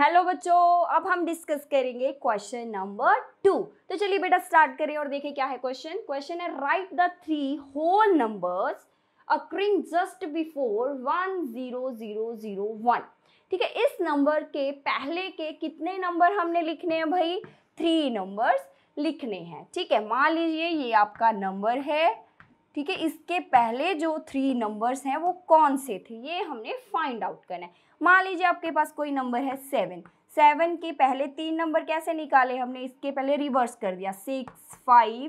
hello बच्चों अब हम डिस्कस करेंगे क्वेश्चन नंबर टू तो चलिए बेटा स्टार्ट करें और देखें क्या है क्वेश्चन क्वेश्चन है write the three whole numbers occurring just before one zero zero zero one ठीक है इस नंबर के पहले के कितने नंबर हमने लिखने हैं भाई थ्री नंबर्स लिखने हैं ठीक है मान लीजिए ये आपका नंबर है ठीक है इसके पहले जो थ्री नंबर्स हैं वो कौन से थे ये हमने फाइंड आउट करना है मान लीजिए आपके पास कोई नंबर है सेवन सेवन के पहले तीन नंबर कैसे निकाले हमने इसके पहले रिवर्स कर दिया सिक्स फाइव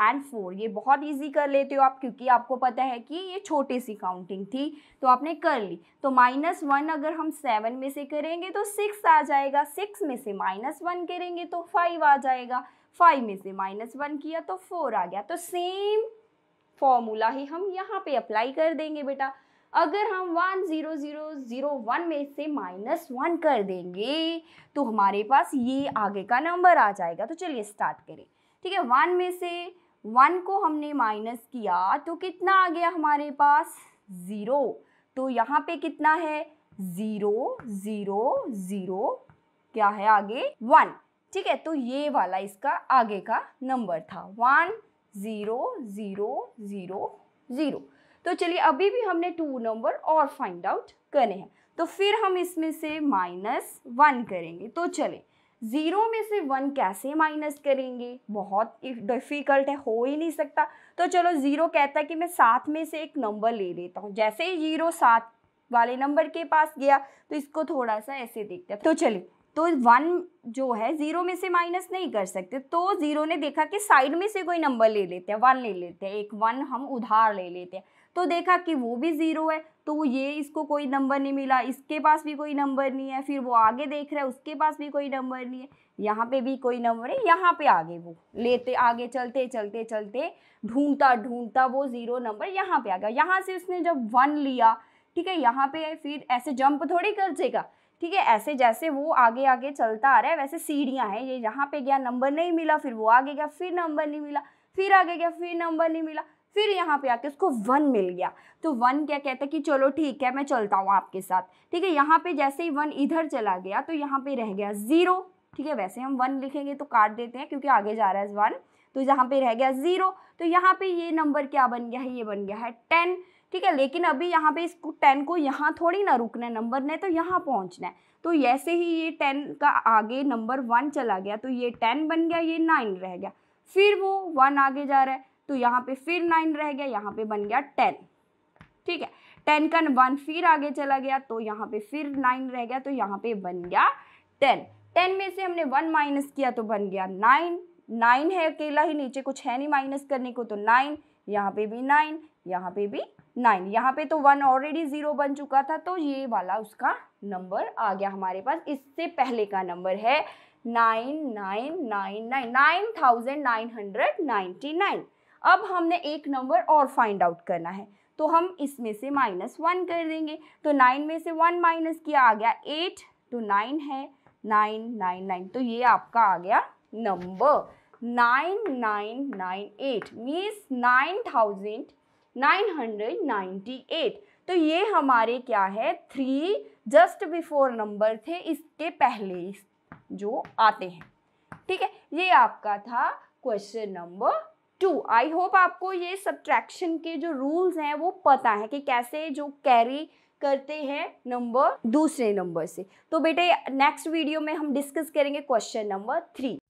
एंड फोर ये बहुत इजी कर लेते हो आप क्योंकि आपको पता है कि ये छोटी सी काउंटिंग थी तो आपने कर ली तो माइनस वन अगर हम सेवन में से करेंगे तो सिक्स आ जाएगा सिक्स में से माइनस वन करेंगे तो फाइव आ जाएगा फाइव में से माइनस वन किया तो फोर आ गया तो सेम फॉर्मूला ही हम यहाँ पे अप्लाई कर देंगे बेटा अगर हम one zero zero zero one में से माइनस वन कर देंगे तो हमारे पास ये आगे का नंबर आ जाएगा तो चलिए स्टार्ट करें ठीक है वन में से वन को हमने माइनस किया तो कितना आ गया हमारे पास ज़ीरो तो यहाँ पे कितना है ज़ीरो ज़ीरो ज़ीरो क्या है आगे वन ठीक है तो ये वाला इसका आगे का नंबर था one zero zero zero zero तो चलिए अभी भी हमने टू नंबर और फाइंड आउट करे हैं तो फिर हम इसमें से माइनस वन करेंगे तो चले ज़ीरो में से वन कैसे माइनस करेंगे बहुत डिफ़िकल्ट है हो ही नहीं सकता तो चलो ज़ीरो कहता है कि मैं सात में से एक नंबर ले लेता हूँ जैसे ही ज़ीरो सात वाले नंबर के पास गया तो इसको थोड़ा सा ऐसे देखते हैं तो चलिए तो वन जो है ज़ीरो में से माइनस नहीं कर सकते तो ज़ीरो ने देखा कि साइड में से कोई नंबर ले लेते हैं वन ले लेते हैं एक वन हम उधार ले लेते हैं तो देखा कि वो भी ज़ीरो है तो ये इसको कोई नंबर नहीं मिला इसके पास भी कोई नंबर नहीं है फिर वो आगे देख रहा है उसके पास भी कोई नंबर नहीं है यहाँ पे भी कोई नंबर है यहाँ पे आगे वो लेते आगे चलते चलते चलते ढूंढता ढूंढता वो ज़ीरो नंबर यहाँ पे आ गया यहाँ से उसने जब वन लिया ठीक है यहाँ पे फिर ऐसे जंप थोड़ी कर देगा ठीक है ऐसे जैसे वो आगे आगे चलता आ रहा है वैसे सीढ़ियाँ हैं ये यहाँ पे गया नंबर नहीं मिला फिर वो आगे गया फिर नंबर नहीं मिला फिर आगे गया फिर नंबर नहीं मिला फिर यहाँ पे आके उसको वन मिल गया तो वन क्या कहता है कि चलो ठीक है मैं चलता हूँ आपके साथ ठीक है यहाँ पे जैसे ही वन इधर चला गया तो यहाँ पे रह गया ज़ीरो ठीक है वैसे हम वन लिखेंगे तो काट देते हैं क्योंकि आगे जा रहा है वन तो यहाँ पे रह गया ज़ीरो तो यहाँ पे ये नंबर क्या बन गया है ये बन गया है टेन ठीक है लेकिन अभी यहाँ पे इस टेन को यहाँ थोड़ी ना रुकना है नंबर ने तो यहाँ पहुँचना है तो ऐसे ही ये टेन का आगे नंबर वन चला गया तो ये टेन बन गया ये नाइन रह गया फिर वो वन आगे जा रहा है तो यहाँ पे फिर नाइन रह गया यहाँ पे बन गया टेन ठीक है टेन का वन फिर आगे चला गया तो यहाँ पे फिर नाइन रह गया तो यहाँ पे बन गया टेन टेन में से हमने वन माइनस किया तो बन गया नाइन नाइन है अकेला ही नीचे कुछ है नहीं माइनस करने को तो नाइन यहाँ पे भी नाइन यहाँ पे भी नाइन यहाँ पे तो वन ऑलरेडी ज़ीरो बन चुका था तो ये वाला उसका नंबर आ गया हमारे पास इससे पहले का नंबर है nine nine nine nine nine thousand nine hundred ninety nine अब हमने एक नंबर और फाइंड आउट करना है तो हम इसमें से माइनस वन कर देंगे तो नाइन में से वन माइनस किया आ गया एट तो नाइन है नाइन नाइन नाइन तो ये आपका आ गया number 9998 means 9998 तो ये हमारे क्या है थ्री जस्ट बिफोर नंबर थे इसके पहले जो आते हैं ठीक है ये आपका था question number two I hope आपको ये सब्ट्रैक्शन के जो रूल्स हैं वो पता है कि कैसे जो कैरी करते हैं नंबर दूसरे नंबर से तो बेटे नेक्स्ट वीडियो में हम डिस्कस करेंगे क्वेश्चन नंबर थ्री